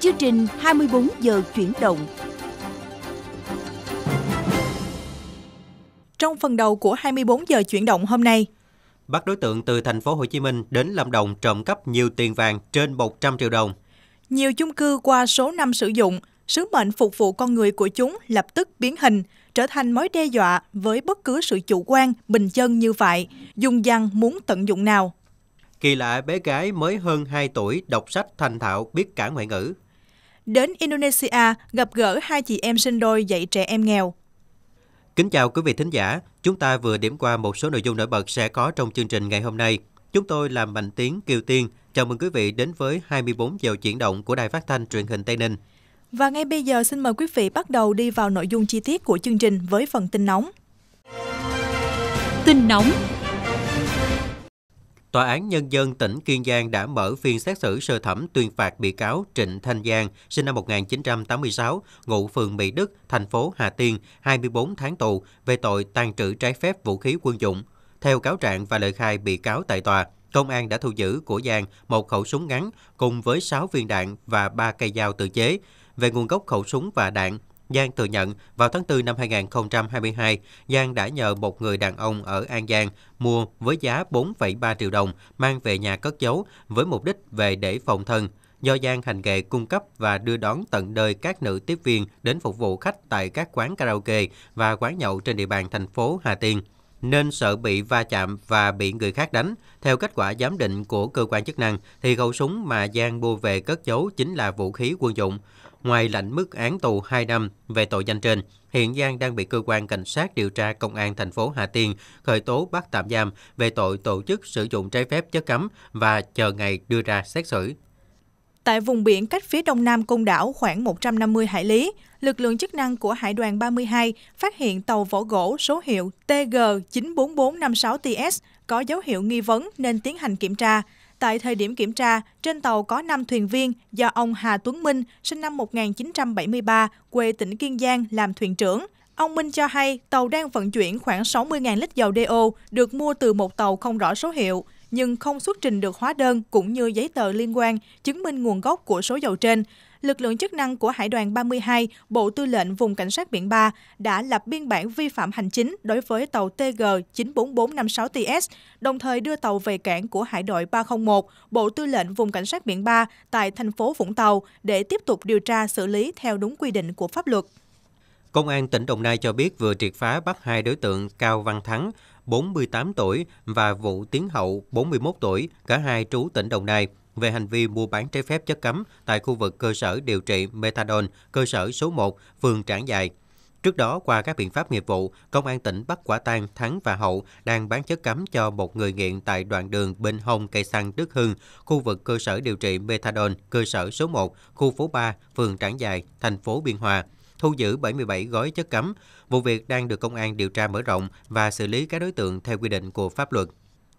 Chương trình 24 giờ chuyển động. Trong phần đầu của 24 giờ chuyển động hôm nay, bắt đối tượng từ thành phố Hồ Chí Minh đến Lâm Đồng trộm cắp nhiều tiền vàng trên 100 triệu đồng. Nhiều chung cư qua số năm sử dụng, sứ mệnh phục vụ con người của chúng lập tức biến hình, trở thành mối đe dọa với bất cứ sự chủ quan, bình dân như vậy, dùng dăng muốn tận dụng nào. Kỳ lạ bé gái mới hơn 2 tuổi đọc sách thành thạo biết cả ngoại ngữ đến Indonesia gặp gỡ hai chị em sinh đôi dạy trẻ em nghèo. Kính chào quý vị thính giả, chúng ta vừa điểm qua một số nội dung nổi bật sẽ có trong chương trình ngày hôm nay. Chúng tôi là Mạnh Tiến Kiều Tiên, chào mừng quý vị đến với 24 giờ chuyển động của Đài Phát thanh truyền hình Tây Ninh. Và ngay bây giờ xin mời quý vị bắt đầu đi vào nội dung chi tiết của chương trình với phần tin nóng. Tin nóng Tòa án Nhân dân tỉnh Kiên Giang đã mở phiên xét xử sơ thẩm tuyên phạt bị cáo Trịnh Thanh Giang, sinh năm 1986, ngụ phường Mỹ Đức, thành phố Hà Tiên, 24 tháng tù về tội tàn trữ trái phép vũ khí quân dụng. Theo cáo trạng và lời khai bị cáo tại tòa, công an đã thu giữ của Giang một khẩu súng ngắn cùng với 6 viên đạn và 3 cây dao tự chế. Về nguồn gốc khẩu súng và đạn, Giang thừa nhận vào tháng 4 năm 2022, Giang đã nhờ một người đàn ông ở An Giang mua với giá 4,3 triệu đồng mang về nhà cất giấu với mục đích về để phòng thân. Do Giang hành nghề cung cấp và đưa đón tận nơi các nữ tiếp viên đến phục vụ khách tại các quán karaoke và quán nhậu trên địa bàn thành phố Hà Tiên nên sợ bị va chạm và bị người khác đánh. Theo kết quả giám định của cơ quan chức năng, thì khẩu súng mà Giang mua về cất giấu chính là vũ khí quân dụng ngoài lãnh mức án tù 2 năm về tội danh trên, hiện Giang đang bị cơ quan cảnh sát điều tra công an thành phố Hà Tiên khởi tố bắt tạm giam về tội tổ chức sử dụng trái phép chất cấm và chờ ngày đưa ra xét xử. Tại vùng biển cách phía đông nam côn đảo khoảng 150 hải lý, lực lượng chức năng của Hải đoàn 32 phát hiện tàu vỏ gỗ số hiệu TG 94456TS có dấu hiệu nghi vấn nên tiến hành kiểm tra. Tại thời điểm kiểm tra, trên tàu có 5 thuyền viên do ông Hà Tuấn Minh, sinh năm 1973, quê tỉnh Kiên Giang làm thuyền trưởng. Ông Minh cho hay tàu đang vận chuyển khoảng 60.000 lít dầu DO được mua từ một tàu không rõ số hiệu, nhưng không xuất trình được hóa đơn cũng như giấy tờ liên quan chứng minh nguồn gốc của số dầu trên lực lượng chức năng của Hải đoàn 32, Bộ Tư lệnh Vùng Cảnh sát Biển 3 đã lập biên bản vi phạm hành chính đối với tàu TG 94456TS, đồng thời đưa tàu về cảng của Hải đội 301, Bộ Tư lệnh Vùng Cảnh sát Biển 3 tại thành phố Vũng Tàu để tiếp tục điều tra xử lý theo đúng quy định của pháp luật. Công an tỉnh Đồng Nai cho biết vừa triệt phá bắt hai đối tượng Cao Văn Thắng, 48 tuổi và Vũ Tiến Hậu, 41 tuổi, cả hai trú tỉnh Đồng Nai về hành vi mua bán trái phép chất cấm tại khu vực cơ sở điều trị methadone, cơ sở số 1, phường Trảng Dài. Trước đó, qua các biện pháp nghiệp vụ, Công an tỉnh bắt quả tang Thắng và Hậu đang bán chất cấm cho một người nghiện tại đoạn đường bên hông cây xăng Đức Hưng, khu vực cơ sở điều trị Methadone, cơ sở số 1, khu phố 3, phường Trảng Dài, thành phố Biên Hòa thu giữ 77 gói chất cấm. Vụ việc đang được công an điều tra mở rộng và xử lý các đối tượng theo quy định của pháp luật.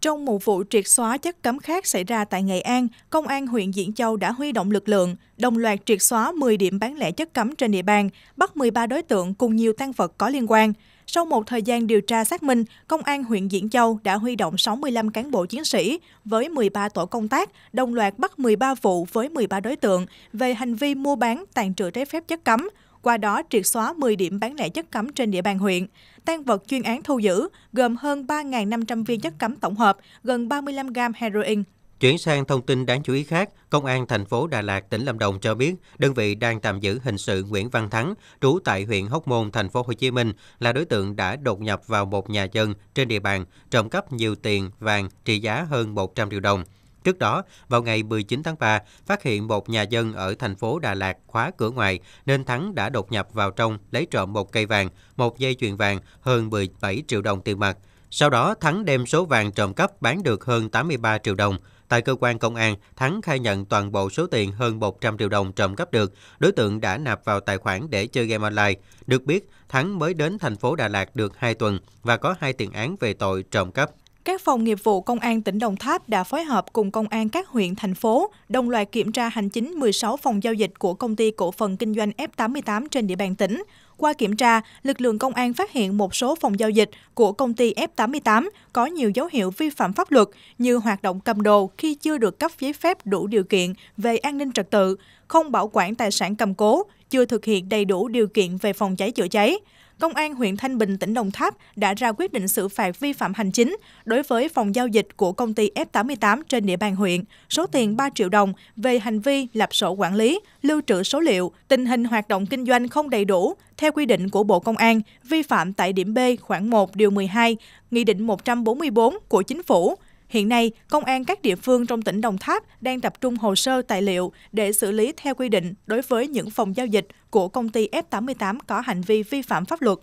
Trong một vụ triệt xóa chất cấm khác xảy ra tại Nghệ An, Công an huyện Diễn Châu đã huy động lực lượng, đồng loạt triệt xóa 10 điểm bán lẻ chất cấm trên địa bàn, bắt 13 đối tượng cùng nhiều tăng vật có liên quan. Sau một thời gian điều tra xác minh, Công an huyện Diễn Châu đã huy động 65 cán bộ chiến sĩ với 13 tổ công tác, đồng loạt bắt 13 vụ với 13 đối tượng về hành vi mua bán, tàn trữ trái phép chất cấm, qua đó triệt xóa 10 điểm bán lẻ chất cấm trên địa bàn huyện. tăng vật chuyên án thu giữ gồm hơn 3.500 viên chất cấm tổng hợp, gần 35 gram heroin, Chuyển sang thông tin đáng chú ý khác, Công an thành phố Đà Lạt, tỉnh Lâm Đồng cho biết, đơn vị đang tạm giữ hình sự Nguyễn Văn Thắng, trú tại huyện Hóc Môn, thành phố Hồ Chí Minh, là đối tượng đã đột nhập vào một nhà dân trên địa bàn, trộm cắp nhiều tiền vàng trị giá hơn 100 triệu đồng. Trước đó, vào ngày 19 tháng 3, phát hiện một nhà dân ở thành phố Đà Lạt khóa cửa ngoài nên Thắng đã đột nhập vào trong lấy trộm một cây vàng, một dây chuyền vàng, hơn 17 triệu đồng tiền mặt. Sau đó, Thắng đem số vàng trộm cắp bán được hơn 83 triệu đồng. Tại cơ quan công an, Thắng khai nhận toàn bộ số tiền hơn 100 triệu đồng trộm cắp được, đối tượng đã nạp vào tài khoản để chơi game online. Được biết, Thắng mới đến thành phố Đà Lạt được 2 tuần và có hai tiền án về tội trộm cắp. Các phòng nghiệp vụ Công an tỉnh Đồng Tháp đã phối hợp cùng Công an các huyện, thành phố, đồng loạt kiểm tra hành chính 16 phòng giao dịch của công ty cổ phần kinh doanh F88 trên địa bàn tỉnh. Qua kiểm tra, lực lượng công an phát hiện một số phòng giao dịch của công ty F88 có nhiều dấu hiệu vi phạm pháp luật như hoạt động cầm đồ khi chưa được cấp giấy phép đủ điều kiện về an ninh trật tự, không bảo quản tài sản cầm cố, chưa thực hiện đầy đủ điều kiện về phòng cháy chữa cháy. Công an huyện Thanh Bình, tỉnh Đồng Tháp đã ra quyết định xử phạt vi phạm hành chính đối với phòng giao dịch của công ty F88 trên địa bàn huyện, số tiền 3 triệu đồng về hành vi lập sổ quản lý, lưu trữ số liệu, tình hình hoạt động kinh doanh không đầy đủ, theo quy định của Bộ Công an, vi phạm tại điểm B khoảng 1 điều 12, Nghị định 144 của Chính phủ Hiện nay, công an các địa phương trong tỉnh Đồng Tháp đang tập trung hồ sơ tài liệu để xử lý theo quy định đối với những phòng giao dịch của công ty F88 có hành vi vi phạm pháp luật.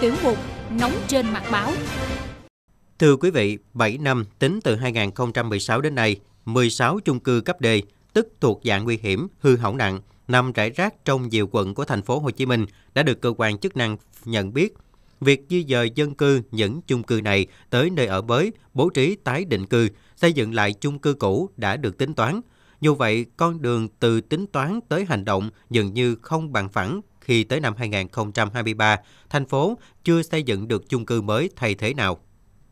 Tiểu mục Nóng trên mặt báo Thưa quý vị, 7 năm tính từ 2016 đến nay, 16 chung cư cấp D, tức thuộc dạng nguy hiểm, hư hỏng nặng, nằm rải rác trong nhiều quận của thành phố Hồ Chí Minh đã được cơ quan chức năng nhận biết việc di dời dân cư những chung cư này tới nơi ở mới, bố trí tái định cư, xây dựng lại chung cư cũ đã được tính toán. Như vậy, con đường từ tính toán tới hành động dường như không bằng phẳng khi tới năm 2023, thành phố chưa xây dựng được chung cư mới thay thế nào.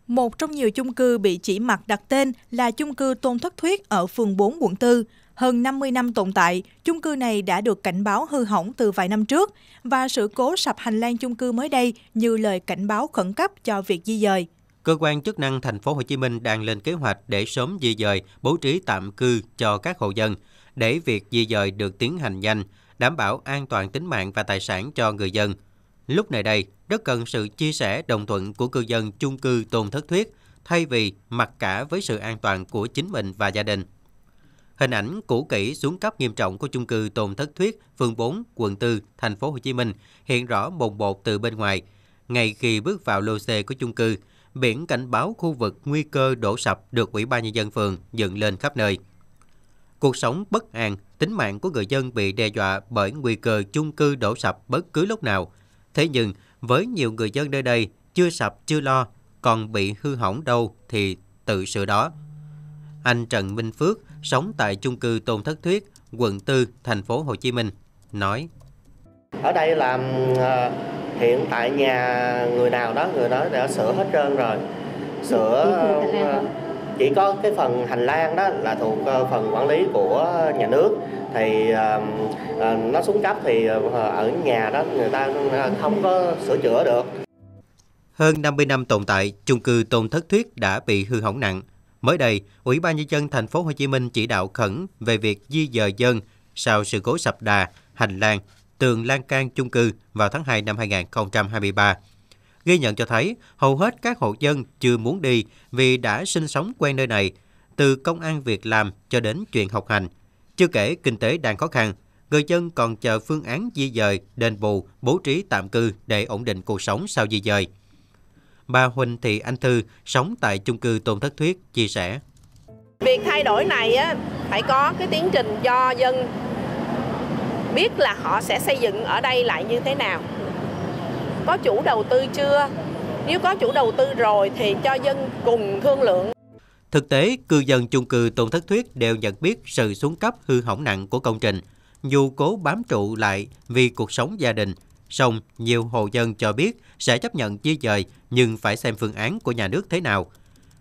Một trong nhiều chung cư bị chỉ mặt đặt tên là chung cư Tôn Thất Thuyết ở phường 4 quận 4. Hơn 50 năm tồn tại, chung cư này đã được cảnh báo hư hỏng từ vài năm trước và sự cố sập hành lang chung cư mới đây như lời cảnh báo khẩn cấp cho việc di dời. Cơ quan chức năng thành phố Hồ Chí Minh đang lên kế hoạch để sớm di dời, bố trí tạm cư cho các hộ dân để việc di dời được tiến hành nhanh, đảm bảo an toàn tính mạng và tài sản cho người dân. Lúc này đây, rất cần sự chia sẻ đồng thuận của cư dân chung cư Tôn Thất Thuyết thay vì mặc cả với sự an toàn của chính mình và gia đình. Hình ảnh cũ kỹ xuống cấp nghiêm trọng của chung cư Tôn Thất Thuyết, phường 4, quận 4, thành phố Hồ Chí Minh hiện rõ bồng bột từ bên ngoài. Ngay khi bước vào lô xe của chung cư, biển cảnh báo khu vực nguy cơ đổ sập được Ủy ban nhân dân phường dựng lên khắp nơi. Cuộc sống bất an, tính mạng của người dân bị đe dọa bởi nguy cơ chung cư đổ sập bất cứ lúc nào. Thế nhưng, với nhiều người dân nơi đây chưa sập chưa lo, còn bị hư hỏng đâu thì tự sửa đó. Anh Trần Minh Phước sống tại chung cư Tôn Thất Thuyết, quận 4, thành phố Hồ Chí Minh, nói. Ở đây là ờ, hiện tại nhà người nào đó, người đó đã sửa hết trơn rồi. Sửa ờ, chỉ có cái phần hành lang đó là thuộc ờ, phần quản lý của nhà nước thì nó xuống cấp thì ở nhà đó người ta không có sửa chữa được. Hơn 50 năm tồn tại, chung cư Tôn Thất Thuyết đã bị hư hỏng nặng. Mới đây, Ủy ban nhân dân thành phố Hồ Chí Minh chỉ đạo khẩn về việc di dời dân sau sự cố sập đà, hành lang, tường lan can chung cư vào tháng 2 năm 2023. Ghi nhận cho thấy, hầu hết các hộ dân chưa muốn đi vì đã sinh sống quen nơi này, từ công an việc làm cho đến chuyện học hành. Chưa kể kinh tế đang khó khăn, người dân còn chờ phương án di dời, đền bù, bố trí tạm cư để ổn định cuộc sống sau di dời bà Huỳnh Thị Anh Thư sống tại chung cư Tôn Thất Thuyết chia sẻ. Việc thay đổi này á, phải có cái tiến trình cho dân biết là họ sẽ xây dựng ở đây lại như thế nào. Có chủ đầu tư chưa? Nếu có chủ đầu tư rồi thì cho dân cùng thương lượng Thực tế, cư dân chung cư Tôn Thất Thuyết đều nhận biết sự xuống cấp hư hỏng nặng của công trình, dù cố bám trụ lại vì cuộc sống gia đình, Song, nhiều hộ dân cho biết sẽ chấp nhận di dời nhưng phải xem phương án của nhà nước thế nào.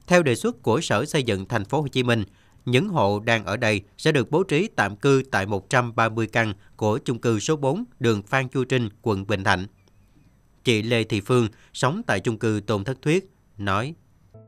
Theo đề xuất của Sở Xây dựng Thành phố Hồ Chí Minh, những hộ đang ở đây sẽ được bố trí tạm cư tại 130 căn của chung cư số 4 đường Phan Chu Trinh, quận Bình Thạnh. Chị Lê Thị Phương, sống tại chung cư Tôn Thất Thuyết, nói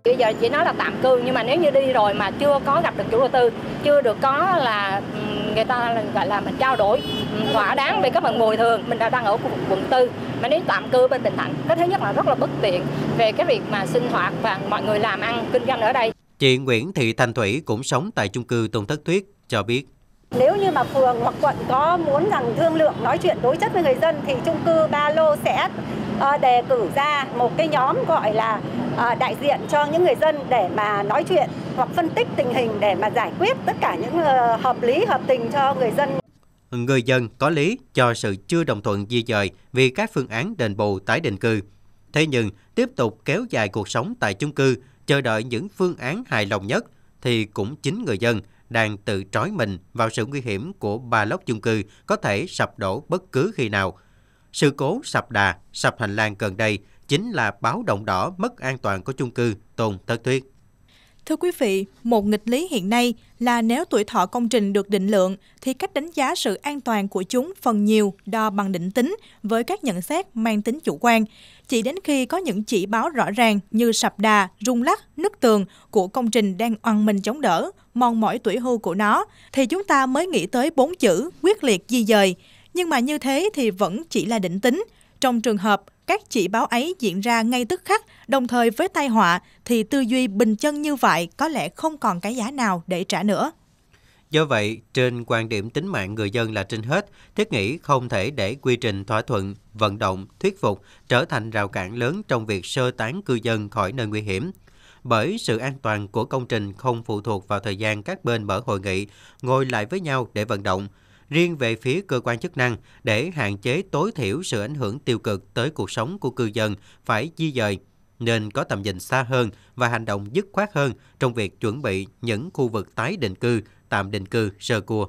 Bây giờ chỉ nói là tạm cư nhưng mà nếu như đi rồi mà chưa có gặp được chủ đầu tư, chưa được có là ừ, người ta là gọi là mình trao đổi ừ, thỏa đáng về các bạn bồi thường mình đã đang ở khu vực quận tư mà nếu tạm cư bên Bình Thạnh cái thứ nhất là rất là bất tiện về cái việc mà sinh hoạt và mọi người làm ăn kinh doanh ở đây chị Nguyễn Thị Thanh Thủy cũng sống tại chung cư Tôn Thất Tuyết cho biết nếu như mà phường hoặc quận có muốn rằng thương lượng nói chuyện đối chất với người dân thì chung cư ba lô sẽ Ờ, đề cử ra một cái nhóm gọi là ờ, đại diện cho những người dân để mà nói chuyện hoặc phân tích tình hình để mà giải quyết tất cả những ờ, hợp lý hợp tình cho người dân người dân có lý cho sự chưa đồng thuận di dời vì các phương án đền bù tái định cư. Thế nhưng, tiếp tục kéo dài cuộc sống tại chung cư, chờ đợi những phương án hài lòng nhất, thì cũng chính người dân đang tự trói mình vào sự nguy hiểm của ba lốc chung cư có thể sập đổ bất cứ khi nào – sự cố sập đà, sập hành lang gần đây chính là báo động đỏ mất an toàn của chung cư Tôn Thất Thuyết. Thưa quý vị, một nghịch lý hiện nay là nếu tuổi thọ công trình được định lượng thì cách đánh giá sự an toàn của chúng phần nhiều đo bằng định tính với các nhận xét mang tính chủ quan. Chỉ đến khi có những chỉ báo rõ ràng như sập đà, rung lắc, nứt tường của công trình đang oằn mình chống đỡ, mòn mỏi tuổi hưu của nó thì chúng ta mới nghĩ tới bốn chữ quyết liệt di dời. Nhưng mà như thế thì vẫn chỉ là định tính. Trong trường hợp các chỉ báo ấy diễn ra ngay tức khắc, đồng thời với tai họa, thì tư duy bình chân như vậy có lẽ không còn cái giá nào để trả nữa. Do vậy, trên quan điểm tính mạng người dân là trên hết, thiết nghĩ không thể để quy trình thỏa thuận, vận động, thuyết phục trở thành rào cản lớn trong việc sơ tán cư dân khỏi nơi nguy hiểm. Bởi sự an toàn của công trình không phụ thuộc vào thời gian các bên mở hội nghị, ngồi lại với nhau để vận động, riêng về phía cơ quan chức năng để hạn chế tối thiểu sự ảnh hưởng tiêu cực tới cuộc sống của cư dân phải di dời nên có tầm nhìn xa hơn và hành động dứt khoát hơn trong việc chuẩn bị những khu vực tái định cư, tạm định cư, sơ cua.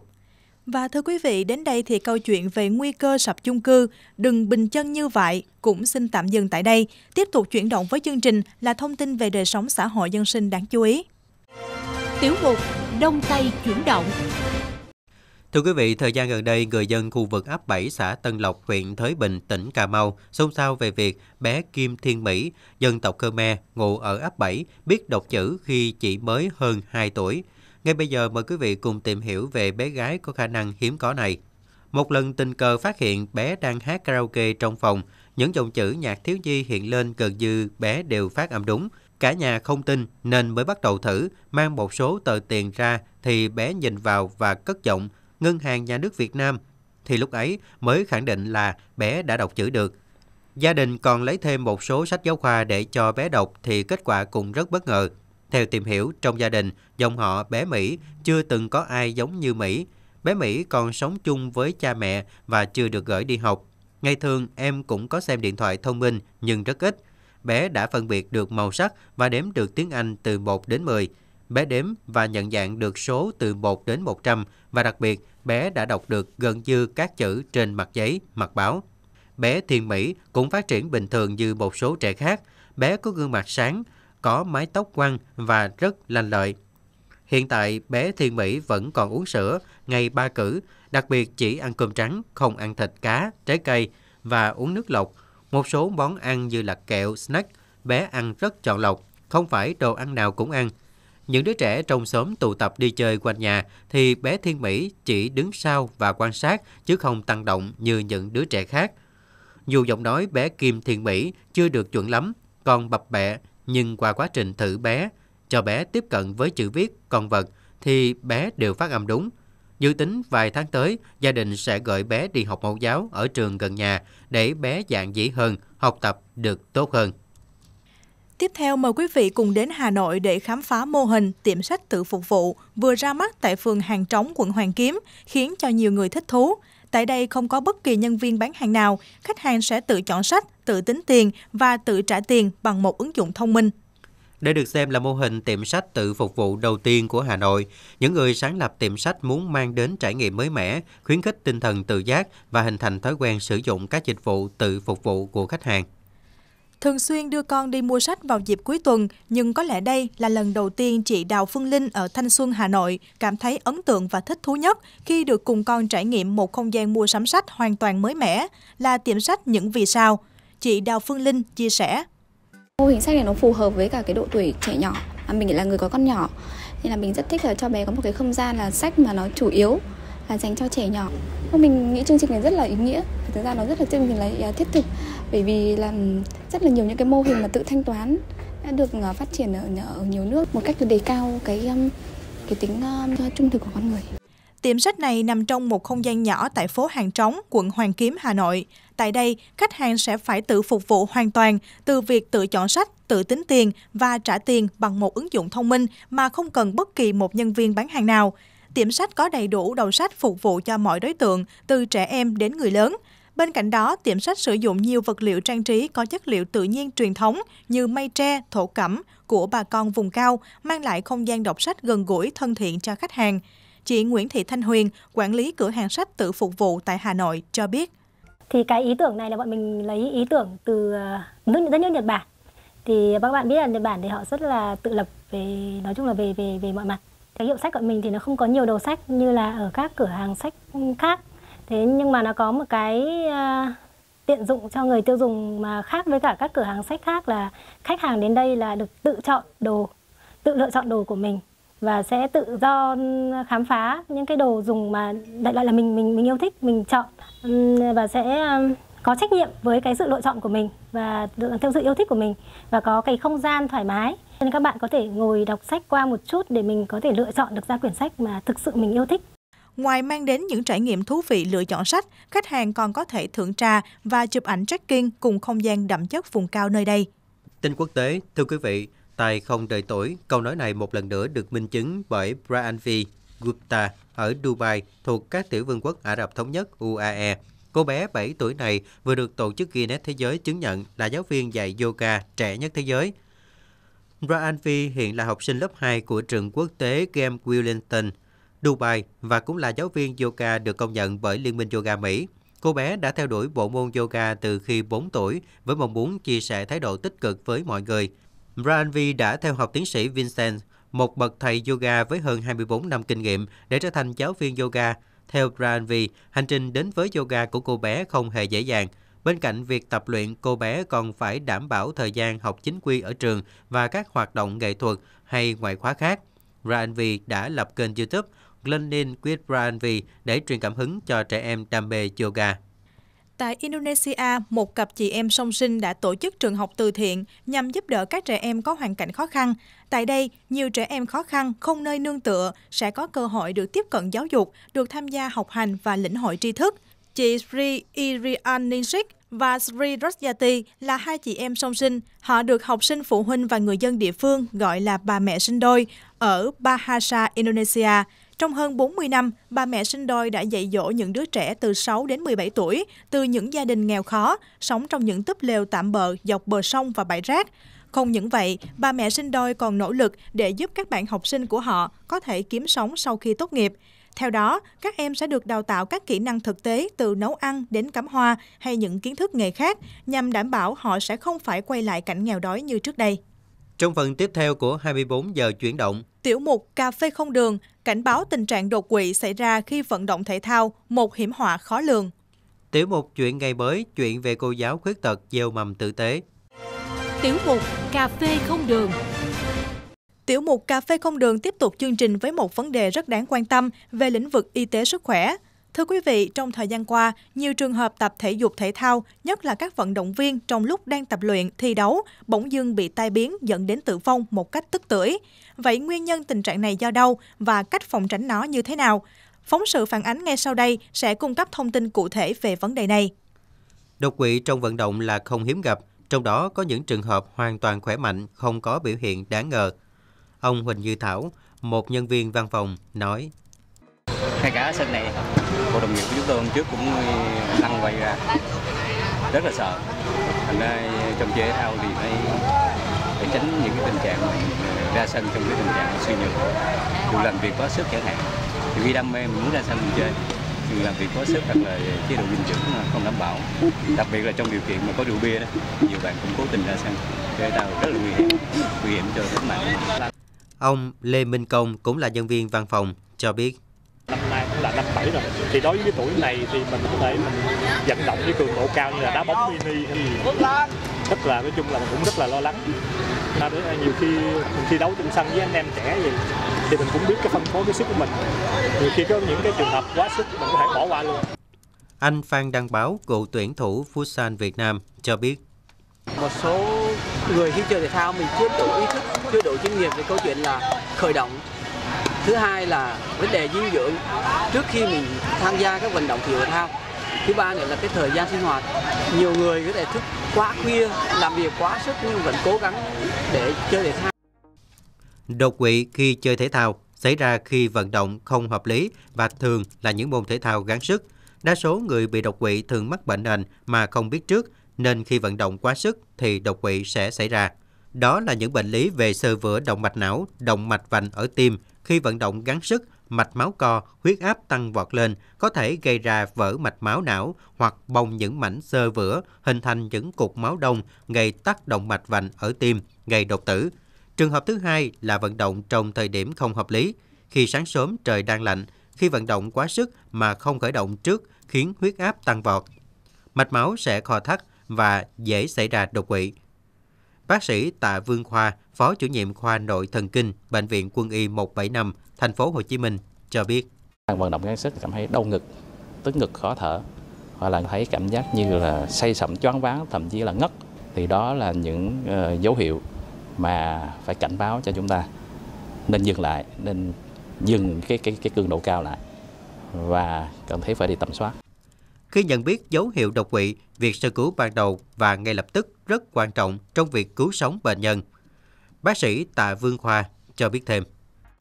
Và thưa quý vị, đến đây thì câu chuyện về nguy cơ sập chung cư, đừng bình chân như vậy, cũng xin tạm dừng tại đây. Tiếp tục chuyển động với chương trình là thông tin về đời sống xã hội dân sinh đáng chú ý. Tiểu mục Đông Tây chuyển động Thưa quý vị, thời gian gần đây, người dân khu vực ấp 7 xã Tân Lộc, huyện Thới Bình, tỉnh Cà Mau xôn xao về việc bé Kim Thiên Mỹ, dân tộc Khmer, ngụ ở ấp 7, biết đọc chữ khi chỉ mới hơn 2 tuổi. Ngay bây giờ, mời quý vị cùng tìm hiểu về bé gái có khả năng hiếm có này. Một lần tình cờ phát hiện bé đang hát karaoke trong phòng, những dòng chữ nhạc thiếu nhi hiện lên gần như bé đều phát âm đúng. Cả nhà không tin nên mới bắt đầu thử, mang một số tờ tiền ra thì bé nhìn vào và cất giọng – Ngân hàng Nhà nước Việt Nam, thì lúc ấy mới khẳng định là bé đã đọc chữ được. Gia đình còn lấy thêm một số sách giáo khoa để cho bé đọc thì kết quả cũng rất bất ngờ. Theo tìm hiểu, trong gia đình, dòng họ bé Mỹ chưa từng có ai giống như Mỹ. Bé Mỹ còn sống chung với cha mẹ và chưa được gửi đi học. Ngày thường em cũng có xem điện thoại thông minh nhưng rất ít. Bé đã phân biệt được màu sắc và đếm được tiếng Anh từ 1 đến 10 bé đếm và nhận dạng được số từ 1 đến 100 và đặc biệt bé đã đọc được gần như các chữ trên mặt giấy, mặt báo. Bé Thiên Mỹ cũng phát triển bình thường như một số trẻ khác. Bé có gương mặt sáng, có mái tóc quăng và rất lành lợi. Hiện tại, bé Thiên Mỹ vẫn còn uống sữa, ngày ba cử, đặc biệt chỉ ăn cơm trắng, không ăn thịt cá, trái cây và uống nước lọc. Một số món ăn như là kẹo, snack, bé ăn rất chọn lọc, không phải đồ ăn nào cũng ăn. Những đứa trẻ trong xóm tụ tập đi chơi quanh nhà thì bé Thiên Mỹ chỉ đứng sau và quan sát chứ không tăng động như những đứa trẻ khác. Dù giọng nói bé Kim Thiên Mỹ chưa được chuẩn lắm, còn bập bẹ, nhưng qua quá trình thử bé, cho bé tiếp cận với chữ viết, con vật thì bé đều phát âm đúng. Dự tính vài tháng tới, gia đình sẽ gửi bé đi học mẫu giáo ở trường gần nhà để bé dạng dĩ hơn, học tập được tốt hơn. Tiếp theo mời quý vị cùng đến Hà Nội để khám phá mô hình tiệm sách tự phục vụ vừa ra mắt tại phường Hàng Trống, quận Hoàn Kiếm, khiến cho nhiều người thích thú. Tại đây không có bất kỳ nhân viên bán hàng nào, khách hàng sẽ tự chọn sách, tự tính tiền và tự trả tiền bằng một ứng dụng thông minh. Đây được xem là mô hình tiệm sách tự phục vụ đầu tiên của Hà Nội. Những người sáng lập tiệm sách muốn mang đến trải nghiệm mới mẻ, khuyến khích tinh thần tự giác và hình thành thói quen sử dụng các dịch vụ tự phục vụ của khách hàng. Thường xuyên đưa con đi mua sách vào dịp cuối tuần, nhưng có lẽ đây là lần đầu tiên chị Đào Phương Linh ở Thanh Xuân, Hà Nội cảm thấy ấn tượng và thích thú nhất khi được cùng con trải nghiệm một không gian mua sắm sách hoàn toàn mới mẻ là tiệm sách Những Vì Sao. Chị Đào Phương Linh chia sẻ. Mô hình sách này nó phù hợp với cả cái độ tuổi trẻ nhỏ, à, mình là người có con nhỏ nên là mình rất thích là cho bé có một cái không gian là sách mà nó chủ yếu là dành cho trẻ nhỏ. Mình nghĩ chương trình này rất là ý nghĩa, thực ra nó rất là mình là à, thiết thực bởi vì là rất là nhiều những cái mô hình mà tự thanh toán đã được ờ, phát triển ở, ở nhiều nước một cách đề cao cái cái tính uh, trung thực của con người. Tiệm sách này nằm trong một không gian nhỏ tại phố Hàng Trống, quận hoàng Kiếm, Hà Nội. Tại đây, khách hàng sẽ phải tự phục vụ hoàn toàn từ việc tự chọn sách, tự tính tiền và trả tiền bằng một ứng dụng thông minh mà không cần bất kỳ một nhân viên bán hàng nào. Tiệm sách có đầy đủ đầu sách phục vụ cho mọi đối tượng, từ trẻ em đến người lớn – Bên cạnh đó, tiệm sách sử dụng nhiều vật liệu trang trí có chất liệu tự nhiên truyền thống như mây tre, thổ cẩm của bà con vùng cao, mang lại không gian đọc sách gần gũi thân thiện cho khách hàng. Chị Nguyễn Thị Thanh Huyền, quản lý cửa hàng sách tự phục vụ tại Hà Nội cho biết. Thì cái ý tưởng này là bọn mình lấy ý tưởng từ ờ, nước đất nước Nhật Bản. Thì các bạn biết là Nhật Bản thì họ rất là tự lập về nói chung là về về về mọi mặt. Cái hiệu sách của mình thì nó không có nhiều đầu sách như là ở các cửa hàng sách khác thế nhưng mà nó có một cái uh, tiện dụng cho người tiêu dùng mà khác với cả các cửa hàng sách khác là khách hàng đến đây là được tự chọn đồ tự lựa chọn đồ của mình và sẽ tự do khám phá những cái đồ dùng mà đại loại là mình mình mình yêu thích mình chọn và sẽ có trách nhiệm với cái sự lựa chọn của mình và theo sự yêu thích của mình và có cái không gian thoải mái nên các bạn có thể ngồi đọc sách qua một chút để mình có thể lựa chọn được ra quyển sách mà thực sự mình yêu thích Ngoài mang đến những trải nghiệm thú vị lựa chọn sách, khách hàng còn có thể thưởng trà và chụp ảnh trekking cùng không gian đậm chất vùng cao nơi đây. Tin quốc tế, thưa quý vị, tài không đợi tuổi, câu nói này một lần nữa được minh chứng bởi Brian V. Gupta ở Dubai thuộc các tiểu vương quốc Ả Rập Thống Nhất UAE. Cô bé 7 tuổi này vừa được tổ chức Guinness Thế giới chứng nhận là giáo viên dạy yoga trẻ nhất thế giới. Brian V hiện là học sinh lớp 2 của trường quốc tế Game Wellington Dubai và cũng là giáo viên yoga được công nhận bởi Liên minh Yoga Mỹ. Cô bé đã theo đuổi bộ môn yoga từ khi 4 tuổi với mong muốn chia sẻ thái độ tích cực với mọi người. Branvi đã theo học tiến sĩ Vincent, một bậc thầy yoga với hơn 24 năm kinh nghiệm để trở thành giáo viên yoga. Theo Branvi, hành trình đến với yoga của cô bé không hề dễ dàng. Bên cạnh việc tập luyện, cô bé còn phải đảm bảo thời gian học chính quy ở trường và các hoạt động nghệ thuật hay ngoại khóa khác. Ranvi đã lập kênh YouTube Glennin Quidranvi để truyền cảm hứng cho trẻ em đam mê yoga. Tại Indonesia, một cặp chị em song sinh đã tổ chức trường học từ thiện nhằm giúp đỡ các trẻ em có hoàn cảnh khó khăn. Tại đây, nhiều trẻ em khó khăn, không nơi nương tựa sẽ có cơ hội được tiếp cận giáo dục, được tham gia học hành và lĩnh hội tri thức. Chị Sri Irian và Sri Rosjati là hai chị em song sinh. Họ được học sinh phụ huynh và người dân địa phương gọi là bà mẹ sinh đôi ở Bahasa, Indonesia. Trong hơn 40 năm, bà mẹ sinh đôi đã dạy dỗ những đứa trẻ từ 6 đến 17 tuổi từ những gia đình nghèo khó, sống trong những túp lều tạm bợ dọc bờ sông và bãi rác. Không những vậy, bà mẹ sinh đôi còn nỗ lực để giúp các bạn học sinh của họ có thể kiếm sống sau khi tốt nghiệp. Theo đó, các em sẽ được đào tạo các kỹ năng thực tế từ nấu ăn đến cắm hoa hay những kiến thức nghề khác nhằm đảm bảo họ sẽ không phải quay lại cảnh nghèo đói như trước đây. Trong phần tiếp theo của 24 giờ chuyển động, tiểu mục Cà phê không đường cảnh báo tình trạng đột quỵ xảy ra khi vận động thể thao, một hiểm họa khó lường. Tiểu mục chuyện ngày mới, chuyện về cô giáo khuyết tật gieo mầm tử tế. Tiểu mục Cà phê không đường Tiểu mục Cà phê không đường tiếp tục chương trình với một vấn đề rất đáng quan tâm về lĩnh vực y tế sức khỏe – Thưa quý vị, trong thời gian qua, nhiều trường hợp tập thể dục thể thao, nhất là các vận động viên trong lúc đang tập luyện, thi đấu, bỗng dưng bị tai biến dẫn đến tử vong một cách tức tưởi. Vậy nguyên nhân tình trạng này do đâu và cách phòng tránh nó như thế nào? Phóng sự phản ánh ngay sau đây sẽ cung cấp thông tin cụ thể về vấn đề này. Đột quỵ trong vận động là không hiếm gặp, trong đó có những trường hợp hoàn toàn khỏe mạnh, không có biểu hiện đáng ngờ. Ông Huỳnh Như Thảo, một nhân viên văn phòng, nói. Ngay cả sân này cô đồng nghiệp của chúng tôi hôm trước cũng lăn quay ra rất là sợ thành ra trong chơi thao thì phải để tránh những cái tình trạng ờ, ra sân trong cái tình trạng suy nhược dù làm việc quá sức chẳng hạn thì khi đam mê mình muốn ra sân mình chơi nhưng làm việc quá sức hoặc là chế độ dinh dưỡng không đảm bảo đặc biệt là trong điều kiện mà có rượu bia đó nhiều bạn cũng cố tình ra sân chơi tàu rất là nguy hiểm nguy hiểm cho tính mạng ông Lê Minh Công cũng là nhân viên văn phòng cho biết là năm bảy rồi thì đối với cái tuổi này thì mình có thể mình vận động với cường độ cao như là đá bóng mini hay gì rất là nói chung là mình cũng rất là lo lắng à, đấy, nhiều khi mình thi đấu trên sân với anh em trẻ gì thì mình cũng biết cái phân phối cái sức của mình nhiều khi có những cái trường hợp quá sức mình có thể bỏ qua luôn anh Phan Đăng Báo, cựu tuyển thủ Futsal Việt Nam cho biết. Một số người khi chơi thể thao mình chưa đủ ý thức, chưa đủ chuyên nghiệp về câu chuyện là khởi động thứ hai là vấn đề dinh dưỡng trước khi mình tham gia các vận động thể thao thứ ba nữa là cái thời gian sinh hoạt nhiều người có thể thức quá khuya làm việc quá sức nhưng vẫn cố gắng để chơi thể thao đột quỵ khi chơi thể thao xảy ra khi vận động không hợp lý và thường là những môn thể thao gắng sức đa số người bị đột quỵ thường mắc bệnh nền mà không biết trước nên khi vận động quá sức thì đột quỵ sẽ xảy ra đó là những bệnh lý về sơ vữa động mạch não, động mạch vành ở tim khi vận động gắng sức, mạch máu co, huyết áp tăng vọt lên, có thể gây ra vỡ mạch máu não hoặc bong những mảnh xơ vữa, hình thành những cục máu đông, gây tác động mạch vành ở tim, gây đột tử. Trường hợp thứ hai là vận động trong thời điểm không hợp lý. Khi sáng sớm trời đang lạnh, khi vận động quá sức mà không khởi động trước khiến huyết áp tăng vọt. Mạch máu sẽ co thắt và dễ xảy ra đột quỵ bác sĩ Tạ Vương Khoa, phó chủ nhiệm khoa nội thần kinh, bệnh viện Quân y 175, thành phố Hồ Chí Minh cho biết. Vận động gắng sức cảm thấy đau ngực, tức ngực khó thở hoặc là thấy cảm giác như là say sẩm choáng váng thậm chí là ngất thì đó là những ờ, dấu hiệu mà phải cảnh báo cho chúng ta nên dừng lại nên dừng cái cái cái cường độ cao lại và cần thiết phải đi tầm soát khi nhận biết dấu hiệu độc quỵ việc sơ cứu ban đầu và ngay lập tức rất quan trọng trong việc cứu sống bệnh nhân. Bác sĩ Tạ Vương Khoa cho biết thêm.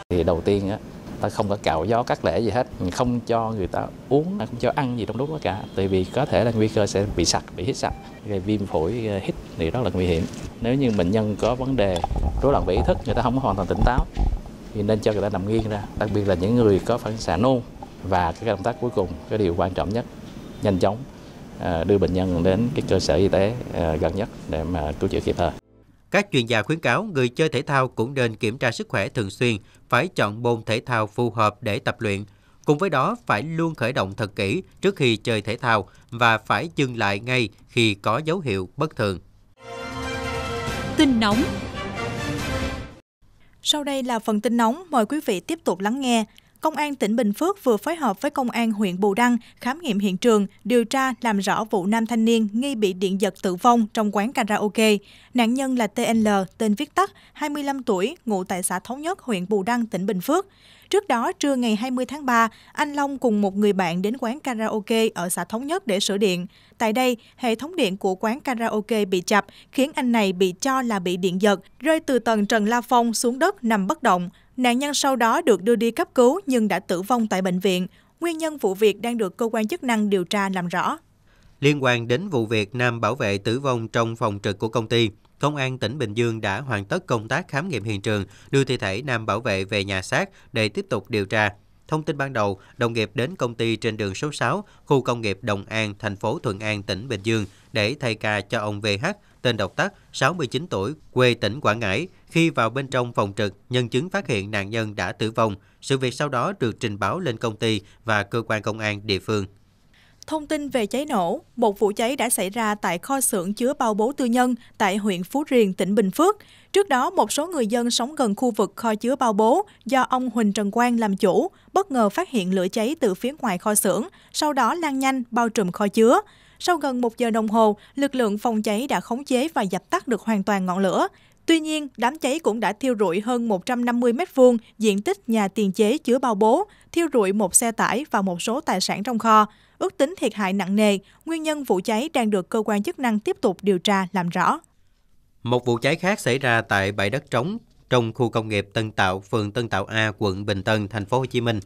Thì đầu tiên á, ta không có cạo gió cắt lễ gì hết, mình không cho người ta uống, không cho ăn gì trong lúc đó cả, tại vì có thể là nguy cơ sẽ bị sặc, bị hít sặc, gây viêm phổi hít thì rất là nguy hiểm. Nếu như bệnh nhân có vấn đề rối loạn về ý thức, người ta không có hoàn toàn tỉnh táo thì nên cho người ta nằm nghiêng ra, đặc biệt là những người có phản xạ nôn và cái động tác cuối cùng, cái điều quan trọng nhất nhanh chóng À, đưa bệnh nhân đến cái cơ sở y tế à, gần nhất để mà cứu chữa kịp thời. Các chuyên gia khuyến cáo người chơi thể thao cũng nên kiểm tra sức khỏe thường xuyên, phải chọn môn thể thao phù hợp để tập luyện. Cùng với đó, phải luôn khởi động thật kỹ trước khi chơi thể thao và phải dừng lại ngay khi có dấu hiệu bất thường. Tin nóng Sau đây là phần tin nóng, mời quý vị tiếp tục lắng nghe. Công an tỉnh Bình Phước vừa phối hợp với Công an huyện Bù Đăng khám nghiệm hiện trường, điều tra làm rõ vụ nam thanh niên nghi bị điện giật tử vong trong quán karaoke. Nạn nhân là TNL, tên viết tắt, 25 tuổi, ngụ tại xã Thống Nhất, huyện Bù Đăng, tỉnh Bình Phước. Trước đó, trưa ngày 20 tháng 3, anh Long cùng một người bạn đến quán karaoke ở xã Thống Nhất để sửa điện. Tại đây, hệ thống điện của quán karaoke bị chập, khiến anh này bị cho là bị điện giật, rơi từ tầng Trần La Phong xuống đất nằm bất động. Nạn nhân sau đó được đưa đi cấp cứu nhưng đã tử vong tại bệnh viện. Nguyên nhân vụ việc đang được cơ quan chức năng điều tra làm rõ. Liên quan đến vụ việc nam bảo vệ tử vong trong phòng trực của công ty, Công an tỉnh Bình Dương đã hoàn tất công tác khám nghiệm hiện trường, đưa thi thể nam bảo vệ về nhà xác để tiếp tục điều tra. Thông tin ban đầu, đồng nghiệp đến công ty trên đường số 6, khu công nghiệp Đồng An, thành phố Thuận An, tỉnh Bình Dương để thay ca cho ông VH, tên độc tắc, 69 tuổi, quê tỉnh Quảng Ngãi. Khi vào bên trong phòng trực, nhân chứng phát hiện nạn nhân đã tử vong. Sự việc sau đó được trình báo lên công ty và cơ quan công an địa phương. Thông tin về cháy nổ, một vụ cháy đã xảy ra tại kho xưởng chứa bao bố tư nhân tại huyện Phú Riềng, tỉnh Bình Phước. Trước đó, một số người dân sống gần khu vực kho chứa bao bố do ông Huỳnh Trần Quang làm chủ, bất ngờ phát hiện lửa cháy từ phía ngoài kho xưởng, sau đó lan nhanh bao trùm kho chứa. Sau gần một giờ đồng hồ, lực lượng phòng cháy đã khống chế và dập tắt được hoàn toàn ngọn lửa. Tuy nhiên, đám cháy cũng đã thiêu rụi hơn 150 m2 diện tích nhà tiền chế chứa bao bố, thiêu rụi một xe tải và một số tài sản trong kho. Ước tính thiệt hại nặng nề, nguyên nhân vụ cháy đang được cơ quan chức năng tiếp tục điều tra làm rõ. Một vụ cháy khác xảy ra tại bãi đất trống trong khu công nghiệp Tân Tạo, phường Tân Tạo A, quận Bình Tân, thành phố Hồ Chí Minh.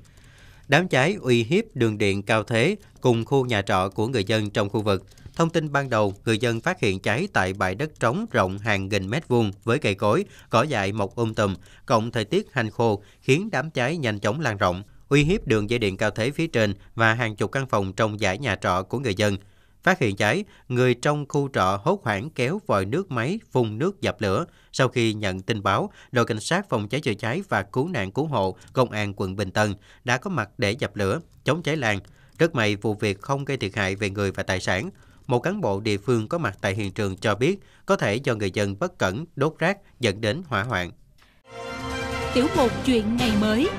Đám cháy uy hiếp đường điện cao thế cùng khu nhà trọ của người dân trong khu vực. Thông tin ban đầu, người dân phát hiện cháy tại bãi đất trống rộng hàng nghìn mét vuông với cây cối, cỏ dại mọc um tùm, cộng thời tiết hanh khô khiến đám cháy nhanh chóng lan rộng, uy hiếp đường dây điện cao thế phía trên và hàng chục căn phòng trong dãy nhà trọ của người dân – Phát hiện cháy, người trong khu trọ hốt hoảng kéo vòi nước máy phun nước dập lửa. Sau khi nhận tin báo, đội cảnh sát phòng cháy chữa cháy và cứu nạn cứu hộ công an quận Bình Tân đã có mặt để dập lửa, chống cháy lan. Rất may vụ việc không gây thiệt hại về người và tài sản. Một cán bộ địa phương có mặt tại hiện trường cho biết có thể do người dân bất cẩn đốt rác dẫn đến hỏa hoạn. Tiểu mục chuyện ngày mới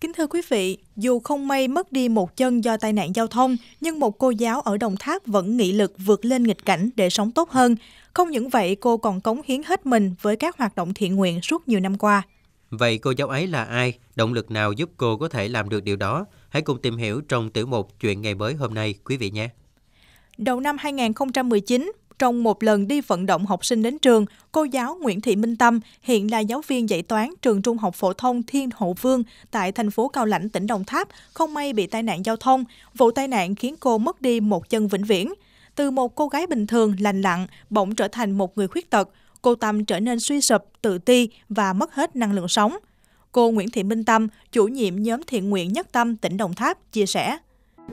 Kính thưa quý vị, dù không may mất đi một chân do tai nạn giao thông, nhưng một cô giáo ở Đồng Tháp vẫn nghị lực vượt lên nghịch cảnh để sống tốt hơn. Không những vậy, cô còn cống hiến hết mình với các hoạt động thiện nguyện suốt nhiều năm qua. Vậy cô giáo ấy là ai? Động lực nào giúp cô có thể làm được điều đó? Hãy cùng tìm hiểu trong tiểu mục Chuyện ngày mới hôm nay, quý vị nhé! Đầu năm 2019, trong một lần đi vận động học sinh đến trường, cô giáo Nguyễn Thị Minh Tâm, hiện là giáo viên dạy toán trường trung học phổ thông Thiên Hộ Vương tại thành phố Cao Lãnh, tỉnh Đồng Tháp, không may bị tai nạn giao thông. Vụ tai nạn khiến cô mất đi một chân vĩnh viễn. Từ một cô gái bình thường, lành lặn, bỗng trở thành một người khuyết tật. Cô Tâm trở nên suy sụp, tự ti và mất hết năng lượng sống. Cô Nguyễn Thị Minh Tâm, chủ nhiệm nhóm thiện nguyện Nhất Tâm, tỉnh Đồng Tháp, chia sẻ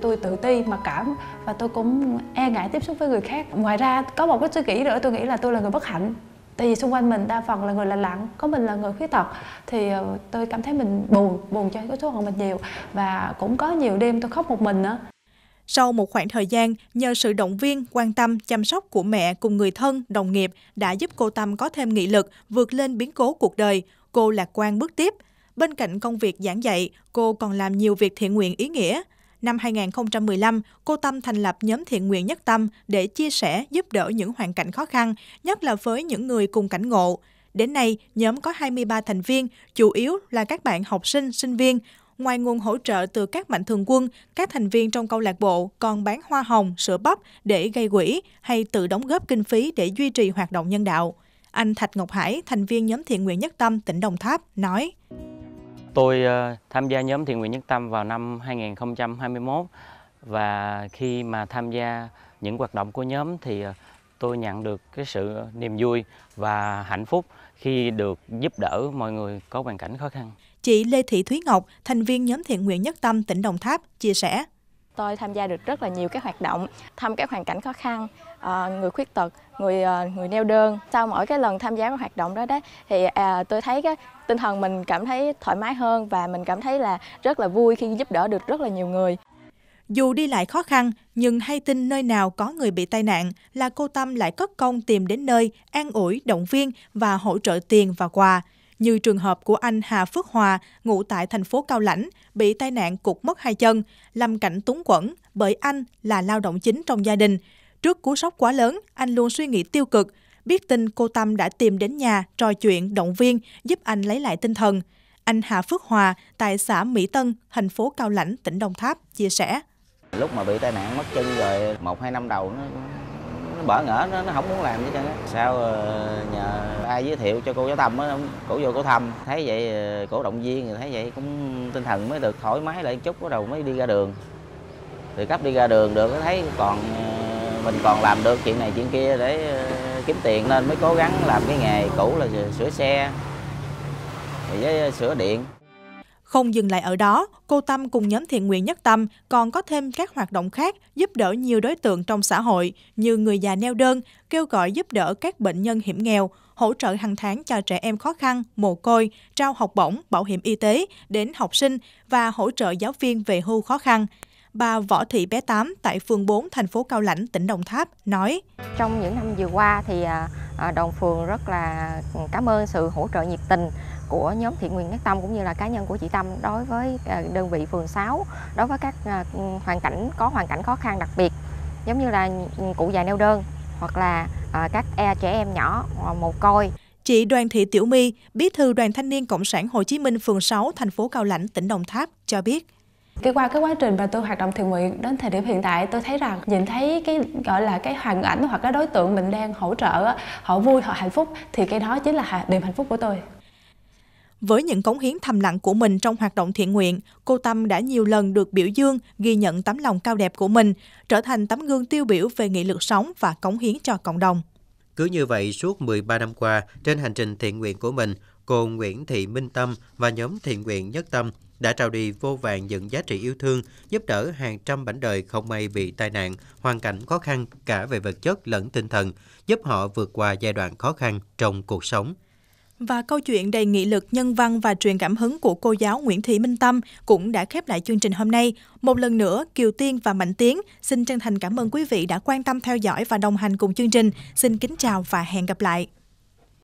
tôi tự ti mặc cảm và tôi cũng e ngại tiếp xúc với người khác ngoài ra có một cái suy nghĩ nữa tôi nghĩ là tôi là người bất hạnh tại vì xung quanh mình đa phần là người lành lặn có mình là người khuyết tật thì ờ, tôi cảm thấy mình buồn buồn cho cái số phận mình nhiều và cũng có nhiều đêm tôi khóc một mình nữa sau một khoảng thời gian, nhờ sự động viên, quan tâm, chăm sóc của mẹ cùng người thân, đồng nghiệp đã giúp cô Tâm có thêm nghị lực vượt lên biến cố cuộc đời. Cô lạc quan bước tiếp. Bên cạnh công việc giảng dạy, cô còn làm nhiều việc thiện nguyện ý nghĩa năm 2015, cô Tâm thành lập nhóm thiện nguyện Nhất Tâm để chia sẻ, giúp đỡ những hoàn cảnh khó khăn, nhất là với những người cùng cảnh ngộ. Đến nay, nhóm có 23 thành viên, chủ yếu là các bạn học sinh, sinh viên. Ngoài nguồn hỗ trợ từ các mạnh thường quân, các thành viên trong câu lạc bộ còn bán hoa hồng, sữa bắp để gây quỹ hay tự đóng góp kinh phí để duy trì hoạt động nhân đạo. Anh Thạch Ngọc Hải, thành viên nhóm thiện nguyện Nhất Tâm tỉnh Đồng Tháp, nói. Tôi ờ, tham gia nhóm thiện nguyện nhất tâm vào năm 2021 và khi mà tham gia những hoạt động của nhóm thì ờ, tôi nhận được cái sự niềm vui và hạnh phúc khi được giúp đỡ mọi người có hoàn cảnh khó khăn. Chị Lê Thị Thúy Ngọc, thành viên nhóm thiện nguyện nhất tâm tỉnh Đồng Tháp chia sẻ tôi tham gia được rất là nhiều các hoạt động thăm các hoàn cảnh khó khăn à, người khuyết tật người à, người neo đơn sau mỗi cái lần tham gia các hoạt động đó đấy thì à, tôi thấy cái tinh thần mình cảm thấy thoải mái hơn và mình cảm thấy là rất là vui khi giúp đỡ được rất là nhiều người dù đi lại khó khăn, nhưng hay tin nơi nào có người bị tai nạn là cô Tâm lại cất công tìm đến nơi, an ủi, động viên và hỗ trợ tiền và quà như trường hợp của anh Hà Phước Hòa, ngụ tại thành phố Cao Lãnh, bị tai nạn cục mất hai chân, lâm cảnh túng quẫn bởi anh là lao động chính trong gia đình. Trước cú sốc quá lớn, anh luôn suy nghĩ tiêu cực. Biết tin cô Tâm đã tìm đến nhà, trò chuyện, động viên, giúp anh lấy lại tinh thần. Anh Hà Phước Hòa tại xã Mỹ Tân, thành phố Cao Lãnh, tỉnh Đồng Tháp chia sẻ. Lúc mà bị tai nạn mất chân rồi, một hai năm đầu nó bỡ ngỡ nó, nó không muốn làm gì trơn á sao ờ, nhờ ai giới thiệu cho cô giáo tâm á cổ vô cổ thăm thấy vậy ờ, cổ động viên rồi thấy vậy cũng tinh thần mới được thoải mái lại chút bắt đầu mới đi ra đường từ cấp đi ra đường được thấy còn ờ, mình còn làm được chuyện này chuyện kia để kiếm tiền nên mới cố gắng làm cái nghề cũ là sửa xe với sửa điện không dừng lại ở đó, cô Tâm cùng nhóm thiện nguyện Nhất Tâm còn có thêm các hoạt động khác giúp đỡ nhiều đối tượng trong xã hội như người già neo đơn, kêu gọi giúp đỡ các bệnh nhân hiểm nghèo, hỗ trợ hàng tháng cho trẻ em khó khăn, mồ côi, trao học bổng, bảo hiểm y tế đến học sinh và hỗ trợ giáo viên về hưu khó khăn. Bà Võ Thị bé tám tại phường 4 thành phố Cao Lãnh, tỉnh Đồng Tháp nói: Trong những năm vừa qua thì à, à, đoàn phường rất là cảm ơn sự hỗ trợ nhiệt tình của nhóm thiện nguyện Nhất Tâm cũng như là cá nhân của chị Tâm đối với à, đơn vị phường 6 đối với các à, hoàn cảnh có hoàn cảnh khó khăn đặc biệt giống như là ừ, cụ già neo đơn hoặc là à, các e trẻ em nhỏ mồ côi. Chị Đoàn Thị Tiểu My, Bí thư Đoàn Thanh niên Cộng sản Hồ Chí Minh phường 6, thành phố Cao Lãnh, tỉnh Đồng Tháp cho biết cái qua cái quá trình mà tôi hoạt động thiện nguyện đến thời điểm hiện tại tôi thấy rằng nhìn thấy cái gọi là cái hoàn cảnh hoặc cái đối tượng mình đang hỗ trợ họ vui họ hạnh phúc thì cái đó chính là niềm hạnh phúc của tôi với những cống hiến thầm lặng của mình trong hoạt động thiện nguyện, cô Tâm đã nhiều lần được biểu dương, ghi nhận tấm lòng cao đẹp của mình, trở thành tấm gương tiêu biểu về nghị lực sống và cống hiến cho cộng đồng. Cứ như vậy, suốt 13 năm qua, trên hành trình thiện nguyện của mình, cô Nguyễn Thị Minh Tâm và nhóm thiện nguyện Nhất Tâm đã trao đi vô vàng những giá trị yêu thương, giúp đỡ hàng trăm mảnh đời không may bị tai nạn, hoàn cảnh khó khăn cả về vật chất lẫn tinh thần, giúp họ vượt qua giai đoạn khó khăn trong cuộc sống. Và câu chuyện đầy nghị lực nhân văn và truyền cảm hứng của cô giáo Nguyễn Thị Minh Tâm cũng đã khép lại chương trình hôm nay. Một lần nữa, Kiều Tiên và Mạnh Tiến xin chân thành cảm ơn quý vị đã quan tâm theo dõi và đồng hành cùng chương trình. Xin kính chào và hẹn gặp lại.